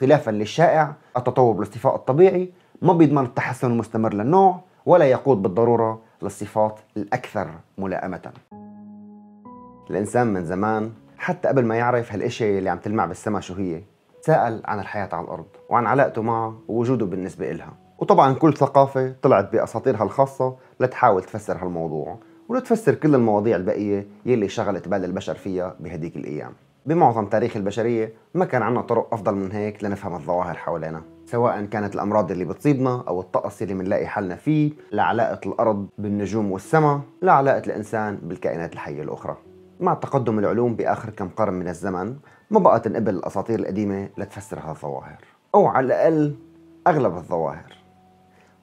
خلافا للشائع التطور بالاصطفاء الطبيعي ما بيضمن التحسن المستمر للنوع ولا يقود بالضرورة للصفات الأكثر ملائمة الإنسان من زمان حتى قبل ما يعرف هالاشياء اللي عم تلمع بالسما شو هي سأل عن الحياة على الأرض وعن علاقته معها ووجوده بالنسبة إلها وطبعا كل ثقافة طلعت بأساطيرها الخاصة لتحاول تفسر هالموضوع ولتفسر كل المواضيع الباقية يلي شغلت بال البشر فيها بهديك الأيام بمعظم تاريخ البشرية ما كان عنا طرق أفضل من هيك لنفهم الظواهر حوالينا سواء كانت الأمراض اللي بتصيبنا أو الطقس اللي منلاقي حالنا فيه لعلاقة الأرض بالنجوم والسماء لعلاقة الإنسان بالكائنات الحية الأخرى مع تقدم العلوم بآخر كم قرن من الزمن ما بقى تنقبل الأساطير القديمة لتفسر هالظواهر أو على الأقل أغلب الظواهر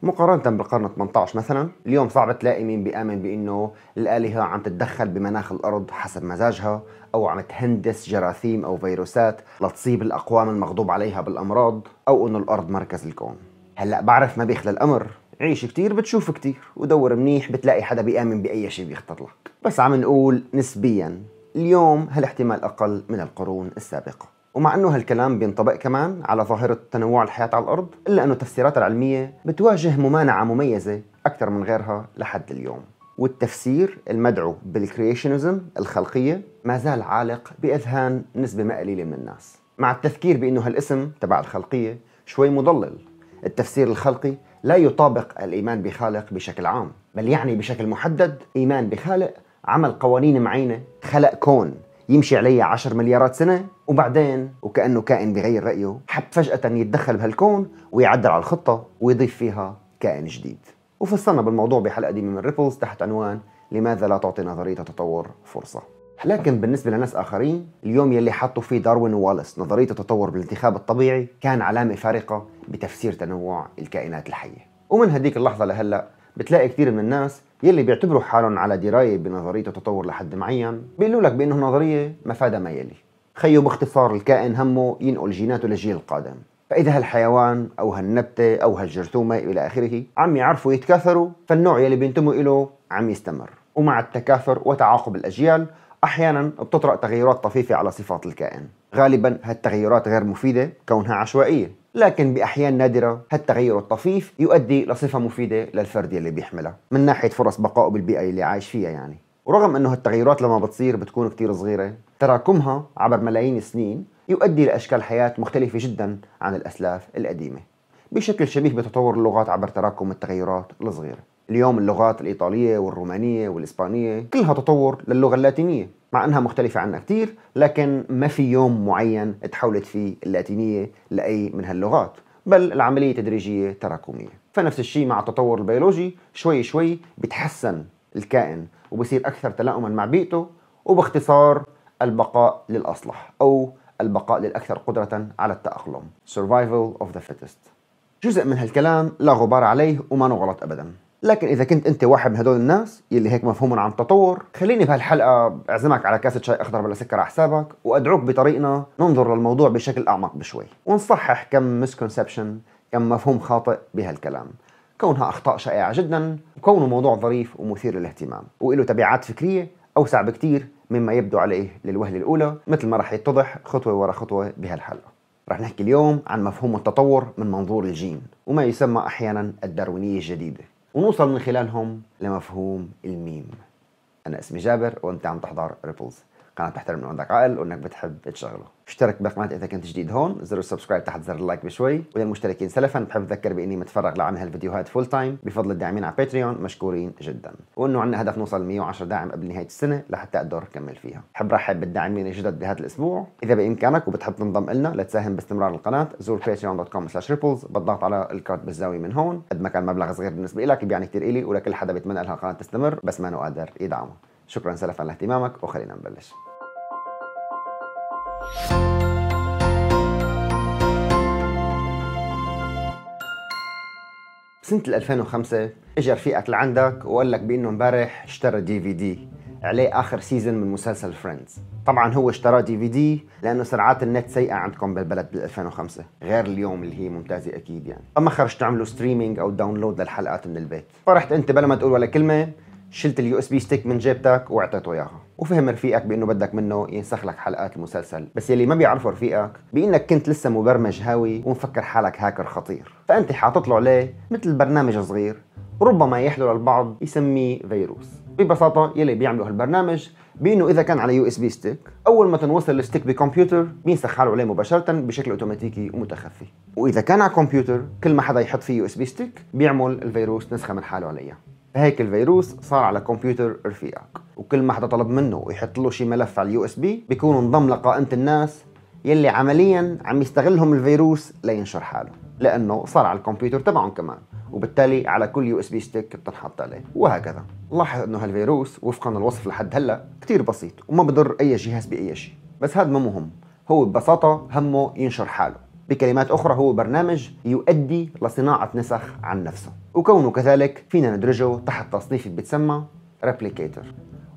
مقارنة بالقرن 18 مثلا اليوم صعب تلاقي مين بيآمن بأنه الآلهة عم تتدخل بمناخ الأرض حسب مزاجها أو عم تهندس جراثيم أو فيروسات لتصيب الأقوام المغضوب عليها بالأمراض أو أنه الأرض مركز الكون هلأ بعرف ما بيخلى الأمر عيش كتير بتشوف كتير ودور منيح بتلاقي حدا بيآمن بأي شيء بيخطر لك بس عم نقول نسبيا اليوم هالاحتمال أقل من القرون السابقة ومع انه هالكلام بينطبق كمان على ظاهره تنوع الحياه على الارض الا انه تفسيراتها العلميه بتواجه ممانعه مميزه اكثر من غيرها لحد اليوم والتفسير المدعو بالكرييشنزم الخلقيه ما زال عالق باذهان نسبه ما قليله من الناس مع التذكير بانه هالاسم تبع الخلقيه شوي مضلل التفسير الخلقي لا يطابق الايمان بخالق بشكل عام بل يعني بشكل محدد ايمان بخالق عمل قوانين معينه خلق كون يمشي علي عشر مليارات سنه وبعدين وكانه كائن بغير رايه حب فجاه يتدخل بهالكون ويعدل على الخطه ويضيف فيها كائن جديد وفصلنا بالموضوع بحلقه قديمه من ريبلز تحت عنوان لماذا لا تعطي نظريه التطور فرصه لكن بالنسبة لناس آخرين اليوم يلي حطوا فيه داروين ووالاس نظرية التطور بالانتخاب الطبيعي كان علامة فارقة بتفسير تنوع الكائنات الحية ومن هديك اللحظة لهلأ بتلاقي كثير من الناس يلي بيعتبروا حالهم على درايه بنظريه التطور لحد معين بيقولوا لك بانه نظريه مفادها ما يلي خيو باختصار الكائن همه ينقل جيناته للجيل القادم فاذا هالحيوان او هالنبته او هالجرثومه الى اخره عم يعرفوا يتكاثروا فالنوع يلي بينتموا له عم يستمر ومع التكاثر وتعاقب الاجيال احيانا بتطرا تغيرات طفيفه على صفات الكائن غالبا هالتغيرات غير مفيده كونها عشوائيه لكن بأحيان نادرة هالتغير الطفيف يؤدي لصفة مفيدة للفرد يلي بيحملها من ناحية فرص بقائه بالبيئة اللي عايش فيها يعني ورغم أنه هالتغيرات لما بتصير بتكون كتير صغيرة تراكمها عبر ملايين السنين يؤدي لأشكال حياة مختلفة جدا عن الأسلاف القديمة بشكل شبيه بتطور اللغات عبر تراكم التغيرات الصغيرة اليوم اللغات الإيطالية والرومانية والإسبانية كلها تطور للغة اللاتينية مع انها مختلفه عنا كثير لكن ما في يوم معين تحولت فيه اللاتينيه لاي من هاللغات بل العمليه تدريجيه تراكميه فنفس الشيء مع التطور البيولوجي شوي شوي بتحسن الكائن وبصير اكثر تلاؤما مع بيئته وباختصار البقاء للاصلح او البقاء للاكثر قدره على التاقلم survival of the fittest جزء من هالكلام لا غبار عليه وما نغلط ابدا لكن اذا كنت انت واحد من هدول الناس يلي هيك مفهوم عن التطور خليني بهالحلقه اعزمك على كاسه شاي اخضر بلا سكر على حسابك وادعوك بطريقنا ننظر للموضوع بشكل اعمق بشوي ونصحح كم مسكونسبشن كم مفهوم خاطئ بهالكلام كونها اخطاء شائعه جدا وكونه موضوع ظريف ومثير للاهتمام وله تبعات فكريه اوسع بكثير مما يبدو عليه للوهله الاولى مثل ما رح يتضح خطوه ورا خطوه بهالحلقه رح نحكي اليوم عن مفهوم التطور من منظور الجين وما يسمى احيانا الداروينيه الجديده ونوصل من خلالهم لمفهوم الميم أنا اسمي جابر وأنت عم تحضر ريبلز قناه بتحترم من عندك عقل وانك بتحب تشغله اشترك بالقناه اذا كنت جديد هون زر السبسكرايب تحت زر اللايك بشوي وللمشتركين سلفا بحب اذكر باني متفرغ لعمل هالفيديوهات فول تايم بفضل الداعمين على باتريون مشكورين جدا وانه عندنا هدف نوصل 110 داعم قبل نهايه السنه لحتى اقدر اكمل فيها بحب رحب بالداعمين الجدد بهذا الاسبوع اذا بامكانك وبتحب تنضم لنا لتساهم باستمرار القناه زور patreon.com/ripples بالضغط على الكارت بالزاويه من هون قد ما كان مبلغ صغير بالنسبه لك بيعني كثير الي ولكل حدا بيتمنى لها القناه تستمر بس ما قادر يدعمه شكرا سلفا لاهتمامك وخلينا نبلش سنة 2005 اجى رفيقك لعندك وقال لك بانه امبارح اشترى دي في دي عليه اخر سيزون من مسلسل فريندز طبعا هو اشترى دي في دي لانه سرعات النت سيئه عندكم بالبلد بال 2005 غير اليوم اللي هي ممتازه اكيد يعني فما خرجت تعملوا ستريمينج او داونلود للحلقات من البيت فرحت انت بلا ما تقول ولا كلمه شلت اليو اس بي ستيك من جيبتك واعطيته اياها وفهم رفيقك بانه بدك منه ينسخ لك حلقات المسلسل بس يلي ما بيعرفه رفيقك بانك كنت لسه مبرمج هاوي ومفكر حالك هاكر خطير فانت حاطط له عليه مثل برنامج صغير ربما يحلو للبعض يسميه فيروس ببساطه يلي بيعملوا هالبرنامج بانه اذا كان على يو اس بي ستيك اول ما تنوصل الستيك بكمبيوتر بينسخ حاله عليه مباشره بشكل اوتوماتيكي ومتخفي واذا كان على كمبيوتر كل ما حدا يحط فيه يو اس بي ستيك بيعمل الفيروس نسخه من حاله عليها فهيك الفيروس صار على كمبيوتر رفيقك وكل ما حدا طلب منه ويحط له شي ملف على اليو اس بي بيكون انضم لقائمه الناس يلي عمليا عم يستغلهم الفيروس لينشر حاله لانه صار على الكمبيوتر تبعهم كمان وبالتالي على كل يو اس بي ستيك بتنحط عليه وهكذا لاحظ انه هالفيروس وفقا للوصف لحد هلا كثير بسيط وما بضر اي جهاز باي شيء بس هذا ما مهم هو ببساطه همه ينشر حاله بكلمات أخرى هو برنامج يؤدي لصناعة نسخ عن نفسه وكونه كذلك فينا ندرجه تحت تصنيف بتسمى ريبليكيتر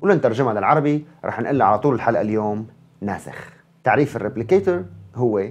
ولنترجمها للعربي رح نقول على طول الحلقة اليوم ناسخ تعريف الريبليكيتور هو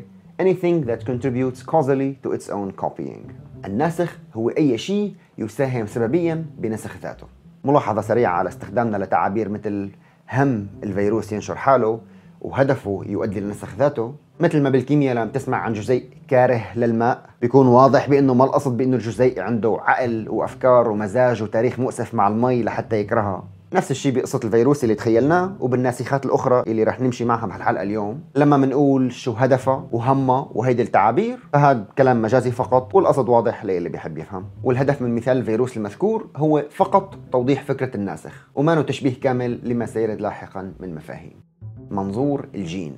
anything that contributes causally to its own copying الناسخ هو أي شيء يساهم سببيا بنسخ ذاته ملاحظة سريعة على استخدامنا لتعابير مثل هم الفيروس ينشر حاله وهدفه يؤدي لنسخ ذاته مثل ما بالكيمياء لما بتسمع عن جزيء كاره للماء بيكون واضح بانه ما القصد بانه الجزيء عنده عقل وافكار ومزاج وتاريخ مؤسف مع المي لحتى يكرهها نفس الشيء بقصة الفيروس اللي تخيلناه وبالناسخات الأخرى اللي رح نمشي معها بهالحلقة اليوم لما منقول شو هدفها وهمها وهيدي التعابير فهذا كلام مجازي فقط والقصد واضح للي بيحب يفهم والهدف من مثال الفيروس المذكور هو فقط توضيح فكرة الناسخ وما تشبيه كامل لما سيرد لاحقا من مفاهيم منظور الجين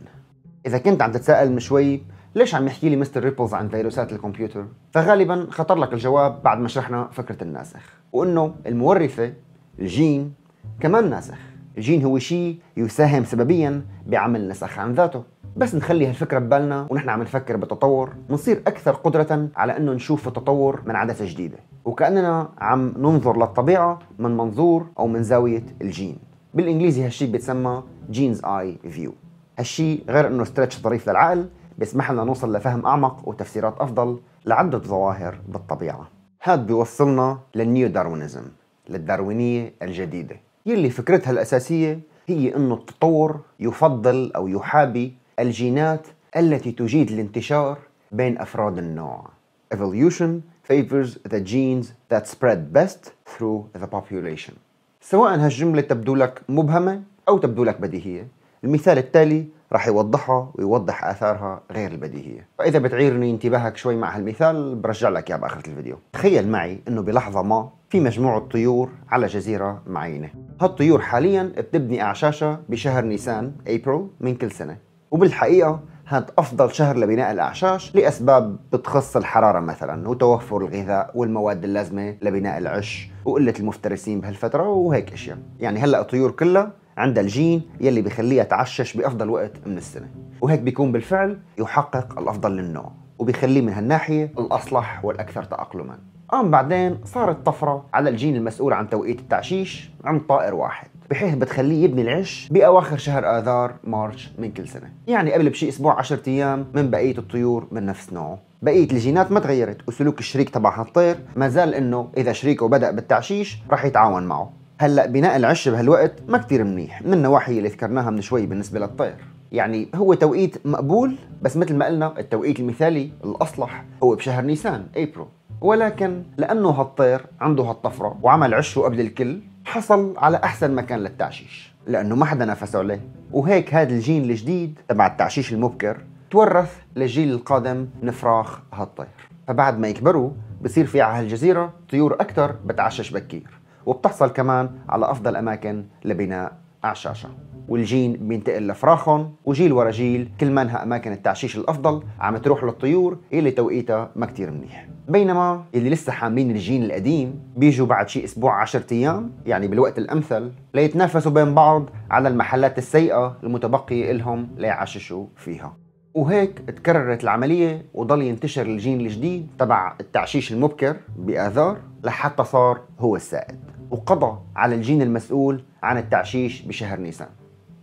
إذا كنت عم تتساءل من شوي ليش عم يحكي لي مستر ريبلز عن فيروسات الكمبيوتر؟ فغالبا خطر لك الجواب بعد ما شرحنا فكرة الناسخ وإنه المورثة الجين كمان ناسخ الجين هو شيء يساهم سببيا بعمل نسخ عن ذاته بس نخلي هالفكرة ببالنا ونحن عم نفكر بالتطور نصير أكثر قدرة على أنه نشوف التطور من عدسة جديدة وكأننا عم ننظر للطبيعة من منظور أو من زاوية الجين بالإنجليزي هالشيء بيتسمى جينز آي فيو هالشيء غير أنه ستريتش ظريف للعقل بيسمح لنا نوصل لفهم أعمق وتفسيرات أفضل لعدة ظواهر بالطبيعة هاد بيوصلنا للنيو داروينزم للداروينية الجديدة يلي فكرتها الأساسية هي أن التطور يفضل أو يحابي الجينات التي تجيد الانتشار بين أفراد النوع Evolution favors the genes that spread best through the population سواء هالجملة تبدو لك مبهمة أو تبدو لك بديهية المثال التالي راح يوضحها ويوضح آثارها غير البديهية فإذا بتعيرني انتباهك شوي مع هالمثال برجع لك إياه بآخرة الفيديو تخيل معي أنه بلحظة ما في مجموعة طيور على جزيرة معينة هالطيور حاليا بتبني أعشاشها بشهر نيسان أبريل من كل سنة وبالحقيقة هذا أفضل شهر لبناء الأعشاش لأسباب بتخص الحرارة مثلا وتوفر الغذاء والمواد اللازمة لبناء العش وقلة المفترسين بهالفترة وهيك أشياء يعني هلأ الطيور كلها عندها الجين يلي بخليها تعشش بأفضل وقت من السنة وهيك بيكون بالفعل يحقق الأفضل للنوع وبيخليه من هالناحية الأصلح والأكثر تأقلما قام بعدين صارت طفرة على الجين المسؤول عن توقيت التعشيش عند طائر واحد بحيث بتخليه يبني العش بأواخر شهر آذار مارش من كل سنة يعني قبل بشي أسبوع 10 أيام من بقية الطيور من نفس نوعه بقية الجينات ما تغيرت وسلوك الشريك تبع هالطير ما زال انه اذا شريكه بدأ بالتعشيش رح يتعاون معه هلا بناء العش بهالوقت ما كتير منيح من النواحي اللي ذكرناها من شوي بالنسبه للطير يعني هو توقيت مقبول بس مثل ما قلنا التوقيت المثالي الاصلح هو بشهر نيسان ابريل ولكن لانه هالطير عنده هالطفره وعمل عشه قبل الكل حصل على احسن مكان للتعشيش لانه ما حدا نافسه عليه وهيك هذا الجين الجديد تبع التعشيش المبكر تورث للجيل القادم نفراخ هالطير فبعد ما يكبروا بصير في على هالجزيرة طيور أكثر بتعشش بكير وبتحصل كمان على أفضل أماكن لبناء أعشاشة والجين بينتقل لفراخهم وجيل ورا جيل كل ما انها اماكن التعشيش الافضل عم تروح للطيور اللي توقيتها ما كتير منيح بينما اللي لسه حاملين الجين القديم بيجوا بعد شي اسبوع 10 ايام يعني بالوقت الامثل ليتنافسوا بين بعض على المحلات السيئه المتبقيه لهم ليعششوا فيها وهيك تكررت العملية وضل ينتشر الجين الجديد تبع التعشيش المبكر بآذار لحتى صار هو السائد وقضى على الجين المسؤول عن التعشيش بشهر نيسان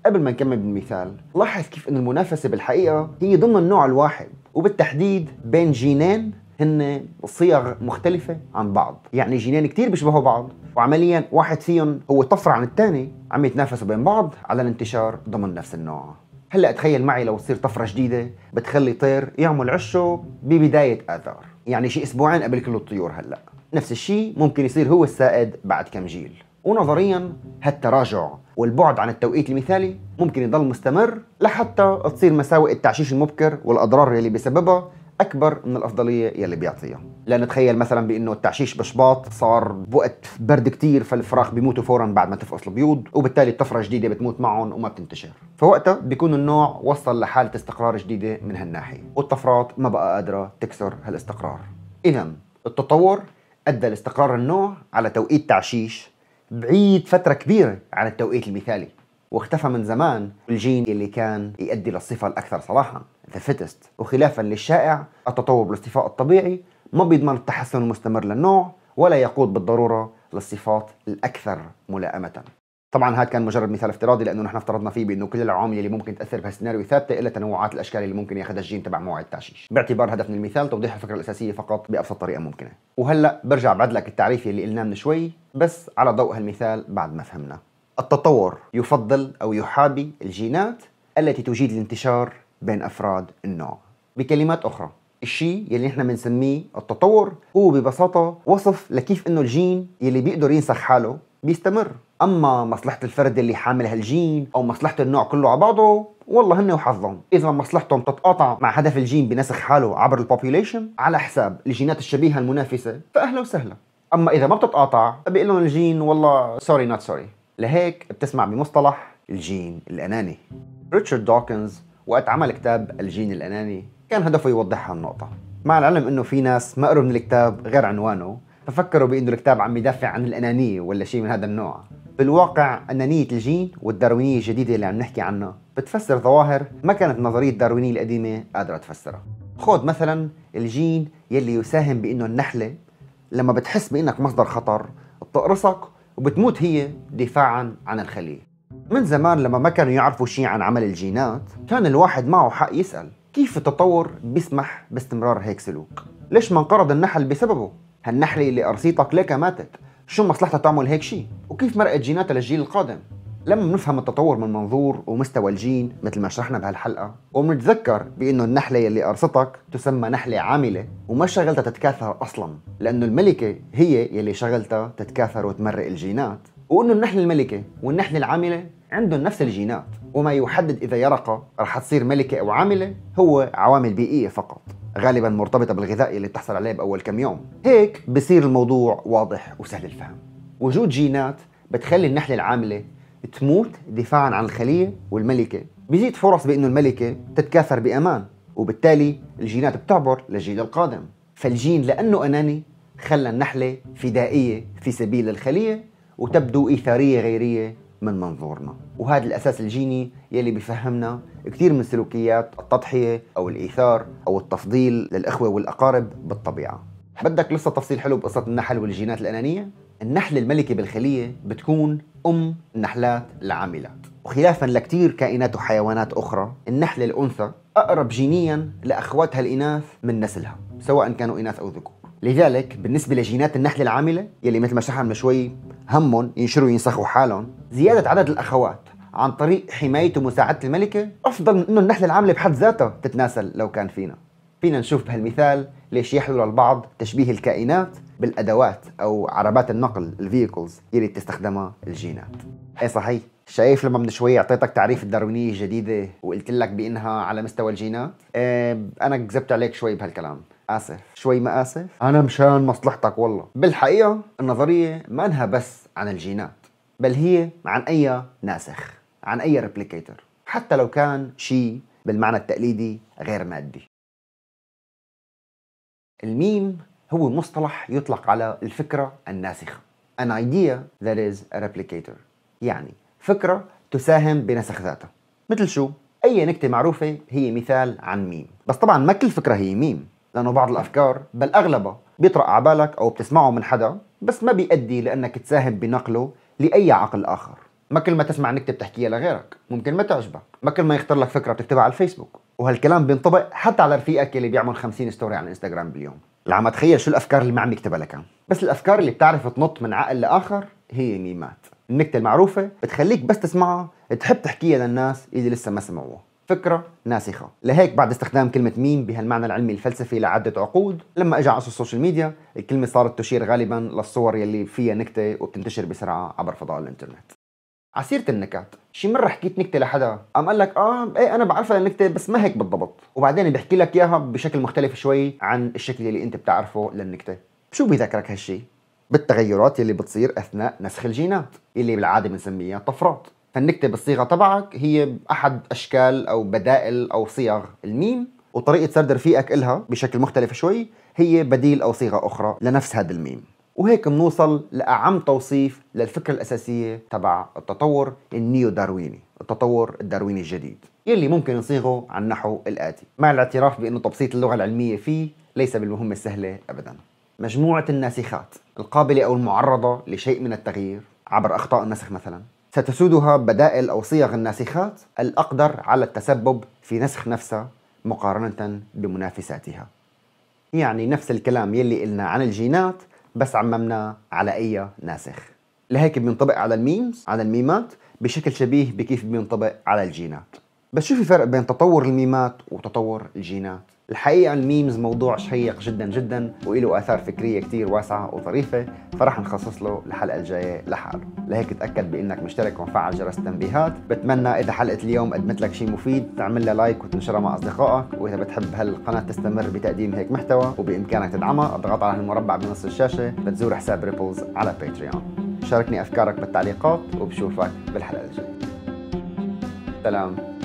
قبل ما نكمل بالمثال لاحظ كيف أن المنافسة بالحقيقة هي ضمن النوع الواحد وبالتحديد بين جينين هن صيغ مختلفة عن بعض يعني جينين كتير بيشبهوا بعض وعمليا واحد فيهم هو طفرة عن الثاني عم يتنافسوا بين بعض على الانتشار ضمن نفس النوع هلا تخيل معي لو تصير طفرة جديدة بتخلي طير يعمل عشه ببداية آذار يعني شي أسبوعين قبل كل الطيور هلا نفس الشيء ممكن يصير هو السائد بعد كم جيل ونظريا هالتراجع والبعد عن التوقيت المثالي ممكن يضل مستمر لحتى تصير مساوئ التعشيش المبكر والأضرار يلي بيسببها أكبر من الأفضلية يلي بيعطيها لنتخيل مثلا بأنه التعشيش بشباط صار بوقت برد كتير فالفراخ بيموتوا فورا بعد ما تفقس البيوض وبالتالي الطفرة جديدة بتموت معهم وما بتنتشر فوقتها بيكون النوع وصل لحالة استقرار جديدة من هالناحية والطفرات ما بقى قادرة تكسر هالاستقرار إذا التطور أدى لاستقرار النوع على توقيت تعشيش بعيد فترة كبيرة عن التوقيت المثالي واختفى من زمان الجين اللي كان يؤدي للصفة الأكثر صلاحا The fittest وخلافا للشائع التطور بالاصطفاء الطبيعي ما بيضمن التحسن المستمر للنوع ولا يقود بالضرورة للصفات الأكثر ملائمة طبعا هذا كان مجرد مثال افتراضي لانه نحن افترضنا فيه بانه كل العوامل اللي ممكن تاثر بهالسيناريو ثابته الا تنوعات الاشكال اللي ممكن ياخذها الجين تبع موعد التعشيش باعتبار هدف من المثال توضيح الفكره الاساسيه فقط بابسط طريقه ممكنه وهلا برجع بعدلك التعريف اللي قلناه من شوي بس على ضوء هالمثال بعد ما فهمنا التطور يفضل او يحابي الجينات التي تجيد الانتشار بين افراد النوع بكلمات اخرى الشيء يلي نحن بنسميه التطور هو ببساطه وصف لكيف انه الجين يلي بيقدر ينسخ حاله بيستمر اما مصلحه الفرد اللي حامل هالجين او مصلحه النوع كله على بعضه والله هن وحظهم اذا مصلحتهم تتقاطع مع هدف الجين بنسخ حاله عبر البوبيوليشن على حساب الجينات الشبيهه المنافسه فاهلا وسهلا اما اذا ما بتتقاطع بيقول لهم الجين والله سوري نوت سوري لهيك بتسمع بمصطلح الجين الاناني ريتشارد دوكنز وقت عمل كتاب الجين الاناني كان هدفه يوضح هالنقطه مع العلم انه في ناس ما قروا من الكتاب غير عنوانه ففكروا بانه الكتاب عم يدافع عن الانانيه ولا شيء من هذا النوع بالواقع أنانية الجين والداروينية الجديدة اللي عم نحكي عنها بتفسر ظواهر ما كانت نظرية الداروينية القديمة قادرة تفسرها خود مثلا الجين يلي يساهم بأنه النحلة لما بتحس بأنك مصدر خطر بتقرصك وبتموت هي دفاعا عن الخلية من زمان لما ما كانوا يعرفوا شيء عن عمل الجينات كان الواحد معه حق يسأل كيف التطور بيسمح باستمرار هيك سلوك ليش ما انقرض النحل بسببه هالنحلة اللي قرصيتك ليك ماتت شو مصلحتها تعمل هيك شيء وكيف مرقت جيناتها للجيل القادم لما بنفهم التطور من منظور ومستوى الجين مثل ما شرحنا بهالحلقه وبنتذكر بانه النحله يلي قرصتك تسمى نحله عامله وما شغلتها تتكاثر اصلا لانه الملكه هي يلي شغلتها تتكاثر وتمرق الجينات وانه النحله الملكه والنحله العامله عندهم نفس الجينات وما يحدد إذا يرقة رح تصير ملكة أو عاملة هو عوامل بيئية فقط غالبا مرتبطة بالغذاء اللي بتحصل عليه بأول كم يوم هيك بصير الموضوع واضح وسهل الفهم وجود جينات بتخلي النحلة العاملة تموت دفاعا عن الخلية والملكة بيزيد فرص بأنه الملكة تتكاثر بأمان وبالتالي الجينات بتعبر للجيل القادم فالجين لأنه أناني خلى النحلة فدائية في سبيل الخلية وتبدو إيثارية غيرية من منظورنا وهذا الأساس الجيني يلي بيفهمنا كثير من سلوكيات التضحية أو الإيثار أو التفضيل للإخوة والأقارب بالطبيعة بدك لسه تفصيل حلو بقصة النحل والجينات الأنانية؟ النحلة الملكة بالخلية بتكون أم النحلات العاملات وخلافا لكثير كائنات وحيوانات أخرى النحلة الأنثى أقرب جينيا لأخواتها الإناث من نسلها سواء كانوا إناث أو ذكور لذلك بالنسبة لجينات النحلة العاملة يلي مثل ما شرحنا من شوي همهم ينشروا وينسخوا حالهم زيادة عدد الأخوات عن طريق حماية ومساعدة الملكة أفضل من أنه النحلة العاملة بحد ذاتها تتناسل لو كان فينا فينا نشوف بهالمثال ليش يحلو للبعض تشبيه الكائنات بالأدوات أو عربات النقل الفيكولز يلي بتستخدمها الجينات أي صحيح شايف لما من شوي اعطيتك تعريف الداروينيه الجديده وقلت لك بانها على مستوى الجينات اه انا كذبت عليك شوي بهالكلام اسف شوي ما اسف انا مشان مصلحتك والله بالحقيقه النظريه ما انها بس عن الجينات بل هي عن اي ناسخ عن أي ريبليكيتر حتى لو كان شيء بالمعنى التقليدي غير مادي الميم هو مصطلح يطلق على الفكرة الناسخة an idea that is a replicator يعني فكرة تساهم بنسخ ذاتها مثل شو؟ أي نكتة معروفة هي مثال عن ميم بس طبعا ما كل فكرة هي ميم لأنه بعض الأفكار بل أغلبها بيطرق على بالك أو بتسمعه من حدا بس ما بيأدي لأنك تساهم بنقله لأي عقل آخر ما كل ما تسمع نكته بتحكيها لغيرك ممكن ما تعجبك ما كل ما يخطر لك فكره بتكتبها على الفيسبوك وهالكلام بينطبق حتى على رفيقك اللي بيعمل 50 ستوري على الانستغرام باليوم لعم تخيل شو الافكار اللي ما عم يكتبها لك بس الافكار اللي بتعرف تنط من عقل لاخر هي ميمات النكته المعروفه بتخليك بس تسمعها تحب تحكيها للناس اللي لسه ما سمعوها فكرة ناسخة لهيك بعد استخدام كلمة ميم بهالمعنى العلمي الفلسفي لعدة عقود لما اجى عصر السوشيال ميديا الكلمة صارت تشير غالبا للصور يلي فيها نكتة وبتنتشر بسرعة عبر فضاء الانترنت عسيرة النكات شي مرة حكيت نكتة لحدا قام قال لك اه ايه انا بعرفها النكتة بس ما هيك بالضبط وبعدين بيحكي لك اياها بشكل مختلف شوي عن الشكل اللي انت بتعرفه للنكتة شو بيذكرك هالشي؟ بالتغيرات اللي بتصير اثناء نسخ الجينات اللي بالعادة بنسميها طفرات فالنكتة بالصيغة تبعك هي أحد أشكال أو بدائل أو صيغ الميم وطريقة سرد رفيقك إلها بشكل مختلف شوي هي بديل أو صيغة أخرى لنفس هذا الميم وهيك بنوصل لأعم توصيف للفكرة الأساسية تبع التطور النيو دارويني التطور الدارويني الجديد يلي ممكن نصيغه عن نحو الآتي مع الاعتراف بأنه تبسيط اللغة العلمية فيه ليس بالمهمة السهلة أبدا مجموعة الناسخات القابلة أو المعرضة لشيء من التغيير عبر أخطاء النسخ مثلا ستسودها بدائل أو صيغ الناسخات الأقدر على التسبب في نسخ نفسها مقارنة بمنافساتها يعني نفس الكلام يلي قلنا عن الجينات بس عممناه على أي ناسخ لهيك بينطبق على الميمز على الميمات بشكل شبيه بكيف بينطبق على الجينات بس شو في فرق بين تطور الميمات وتطور الجينات الحقيقة الميمز موضوع شيق جدا جدا وإله آثار فكرية كتير واسعة وطريفة فرح نخصص له الحلقة الجاية لحاله لهيك تأكد بإنك مشترك ومفعل جرس التنبيهات بتمنى إذا حلقة اليوم قدمت لك شيء مفيد تعمل لها لايك وتنشرها مع أصدقائك وإذا بتحب هالقناة تستمر بتقديم هيك محتوى وبإمكانك تدعمها اضغط على المربع بنص الشاشة لتزور حساب ريبلز على باتريون شاركني أفكارك بالتعليقات وبشوفك بالحلقة الجاية سلام